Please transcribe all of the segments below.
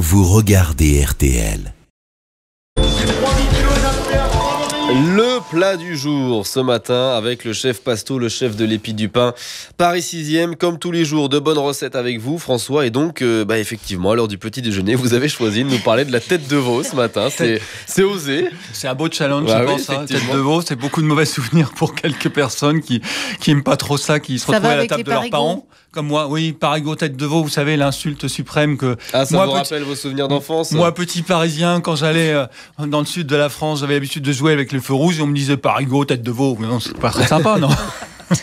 vous regardez RTL. Le plat du jour ce matin avec le chef Pasto, le chef de l'épi du pain. Paris 6e, comme tous les jours, de bonnes recettes avec vous, François. Et donc, euh, bah, effectivement, à l'heure du petit déjeuner, vous avez choisi de nous parler de la tête de veau ce matin. C'est osé. C'est un beau challenge, bah je pense. La hein, tête de veau, c'est beaucoup de mauvais souvenirs pour quelques personnes qui n'aiment pas trop ça, qui se retrouvent à la table de leurs parents moi, oui, Parigo tête de veau, vous savez, l'insulte suprême que. Ah, moi, vous rappelle vos souvenirs d'enfance Moi, petit parisien, quand j'allais euh, dans le sud de la France, j'avais l'habitude de jouer avec les feu rouge et on me disait Parigo tête de veau. Mais non, c'est pas très sympa, non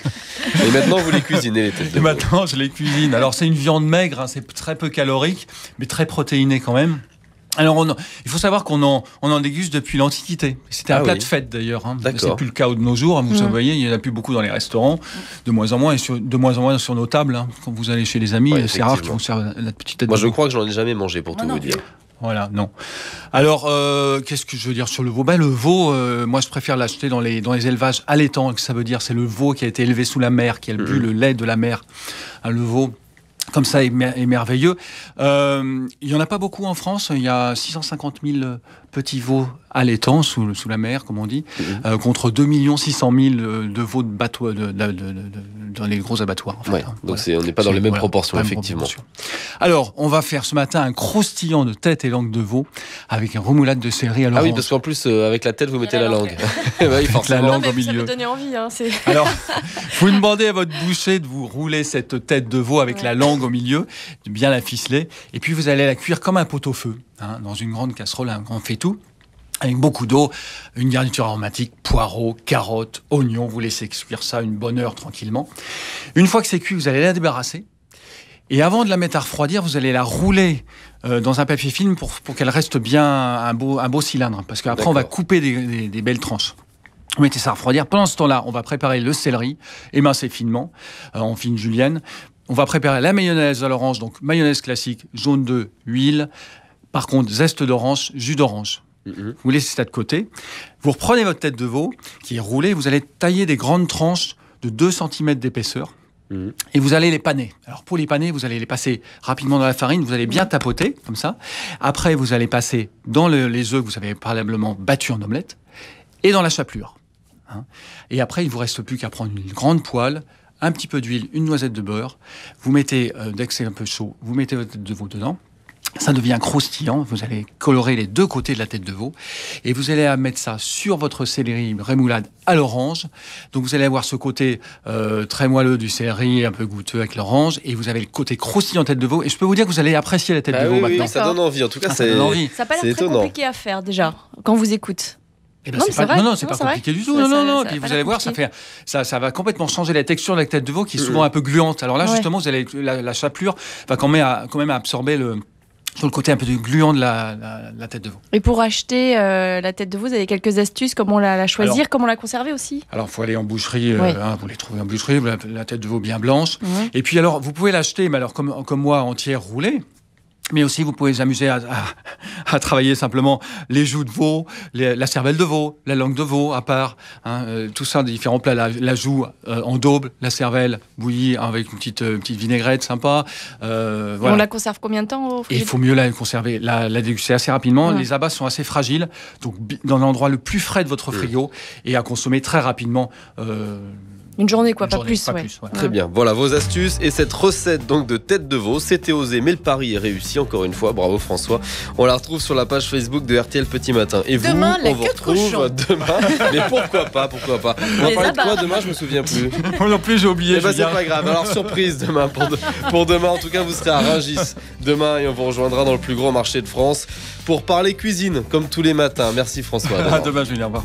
Et maintenant, vous les cuisinez, les têtes de veau. maintenant, je les cuisine. Alors, c'est une viande maigre, hein, c'est très peu calorique, mais très protéinée quand même. Alors, on, il faut savoir qu'on en, on en déguste depuis l'Antiquité. C'était un ah plat de fête d'ailleurs. Hein. C'est plus le cas de nos jours. Hein, vous mm. voyez, il n'y en a plus beaucoup dans les restaurants, de moins en moins, et sur, de moins en moins sur nos tables. Hein. Quand vous allez chez les amis, c'est rare qu'ils vous servent la petite tête. Moi, je crois que j'en ai jamais mangé pour tout vous dire. Voilà, non. Alors, euh, qu'est-ce que je veux dire sur le veau ben, Le veau, euh, moi, je préfère l'acheter dans les, dans les élevages allaitants. Que ça veut dire, c'est le veau qui a été élevé sous la mer, qui a bu mm. le lait de la mer. Ah, le veau, comme ça est, merveilleux. Euh, il n'y en a pas beaucoup en France. Il y a 650 000 euh, petits veaux allaitants sous, sous la mer, comme on dit, mmh. euh, contre 2 600 000 de veaux de bateau... de, dans les gros abattoirs. Hein. donc on n'est pas dans les mêmes proportions, effectivement. Alors, on va faire ce matin un croustillant de tête et langue de veau avec un remoulade de céleri alors Ah oui, parce qu'en plus, euh, avec la tête, vous mettez la langue. Il oui, la langue au milieu. Ça me donne envie. Hein, Alors, vous demandez à votre boucher de vous rouler cette tête de veau avec la langue au milieu, de bien la ficeler, et puis vous allez la cuire comme un pot-au-feu, hein, dans une grande casserole, un grand faitout avec beaucoup d'eau, une garniture aromatique, poireaux, carottes, oignons, vous laissez cuire ça une bonne heure tranquillement. Une fois que c'est cuit, vous allez la débarrasser. Et avant de la mettre à refroidir, vous allez la rouler euh, dans un papier film pour, qu'elle reste bien un beau, un beau cylindre. Parce qu'après, on va couper des, belles tranches. Vous mettez ça à refroidir. Pendant ce temps-là, on va préparer le céleri, émincé ben, finement, euh, en fine julienne. On va préparer la mayonnaise à l'orange, donc mayonnaise classique, jaune d'œuf, huile. Par contre, zeste d'orange, jus d'orange. Mhm. Vous laissez ça de côté. Vous reprenez votre tête de veau qui est roulée. Vous allez tailler des grandes tranches de 2 cm d'épaisseur. Mhm. Et vous allez les paner. Alors pour les paner, vous allez les passer rapidement dans la farine, vous allez bien tapoter comme ça. Après, vous allez passer dans les œufs que vous avez probablement battus en omelette et dans la chapelure. Hein. et après, il vous reste plus qu'à prendre une grande poêle, un petit peu d'huile, une noisette de beurre. Vous mettez, euh, dès que c'est un peu chaud, vous mettez votre tête de veau dedans. Ça devient croustillant. Vous allez colorer les deux côtés de la tête de veau et vous allez mettre ça sur votre céleri rémoulade à l'orange. Donc vous allez avoir ce côté euh, très moelleux du céleri, un peu goûteux avec l'orange et vous avez le côté croustillant tête de veau. Et je peux vous dire que vous allez apprécier la tête bah de veau maintenant. ça donne envie. En tout cas, ah, ça donne envie. Ça n'a pas l'air très compliqué à faire déjà quand vous écoute. Eh ben, non, c'est pas, non, c'est pas compliqué du tout. non, non, non. vous allez voir, ça, fait, ça, ça va complètement changer la texture de la tête de veau qui est mm, mm. souvent un peu gluante. Alors là, justement, vous allez, la, chapelure va quand même, à, quand même absorber le, sur le côté un peu gluant de la, tête de veau. Et pour acheter euh, la tête de veau, vous avez quelques astuces, comment la, la choisir, comment la conserver aussi Alors, il faut aller en boucherie, euh, hein, vous les trouvez en boucherie, la, tête de veau bien blanche. Et puis alors, vous pouvez l'acheter, mais alors comme, comme moi, entière roulée, mais aussi, vous pouvez vous amuser à, travailler simplement les joues de veau, la cervelle de veau, la langue de veau à part, hein, euh, tout ça, des différents plats. La, joue euh, en double, la cervelle bouillie avec une petite, euh, petite vinaigrette sympa. On la conserve combien de temps au Il faut mieux la conserver, la, déguster assez rapidement. Les abats sont assez fragiles, donc dans l'endroit le plus frais de votre frigo et à consommer très rapidement une journée, quoi, pas, plus, Très bien. Voilà vos astuces et cette recette donc de tête de veau. C'était osé, mais le pari est réussi encore une fois. Bravo François. On la retrouve sur la page Facebook de RTL Petit Matin. Et vous, on vous retrouve demain. mais pourquoi pas, pourquoi pas. On va parler de quoi demain Je me souviens plus. non plus, j'ai oublié. Eh ben, c'est pas grave. Alors surprise demain pour, demain. En tout cas, vous serez à Rungis demain et on vous rejoindra dans le plus grand marché de France pour parler cuisine comme tous les matins. Merci François. À demain, Julien. Au revoir.